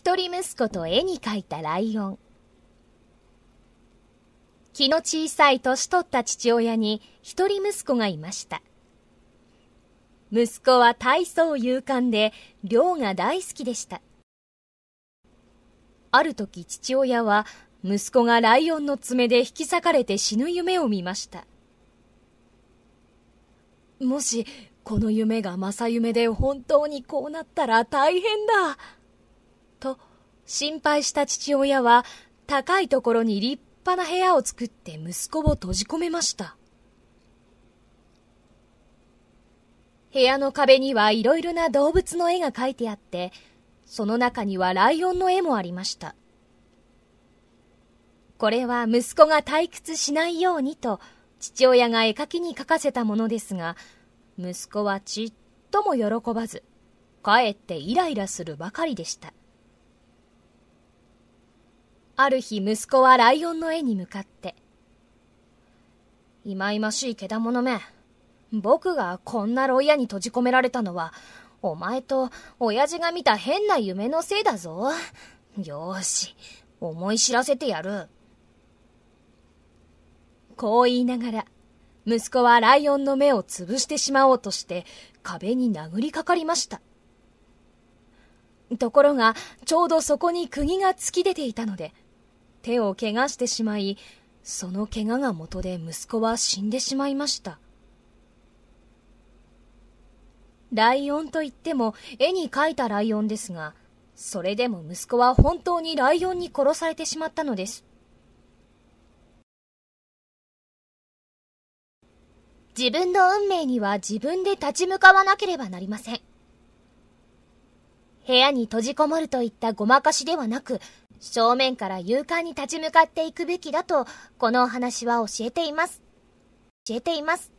一人息子と絵に描いたライオン。気の小さい年取った父親に一人息子がいました。息子は大層勇敢で漁が大好きでした。ある時父親は息子がライオンの爪で引き裂かれて死ぬ夢を見ました。もしこの夢が正夢で本当にこうなったら大変だ。と心配した父親は高いところに立派な部屋を作って息子を閉じ込めました。部屋の壁にはいろいろな動物の絵が描いてあって、その中にはライオンの絵もありました。これは息子が退屈しないようにと父親が絵描きに描かせたものですが、息子はちっとも喜ばず、かえってイライラするばかりでした。ある日息子はライオンの絵に向かって、いまいましいけだものめ、僕がこんな牢屋に閉じ込められたのは、お前と親父が見た変な夢のせいだぞ。よーし、思い知らせてやる。こう言いながら、息子はライオンの目を潰してしまおうとして壁に殴りかかりました。ところが、ちょうどそこに釘が突き出ていたので、手を怪我してしまい、その怪我が元で息子は死んでしまいました。ライオンといっても絵に描いたライオンですが、それでも息子は本当にライオンに殺されてしまったのです。自分の運命には自分で立ち向かわなければなりません。部屋に閉じこもるといったごまかしではなく、正面から勇敢に立ち向かっていくべきだと、このお話は教えています。教えています。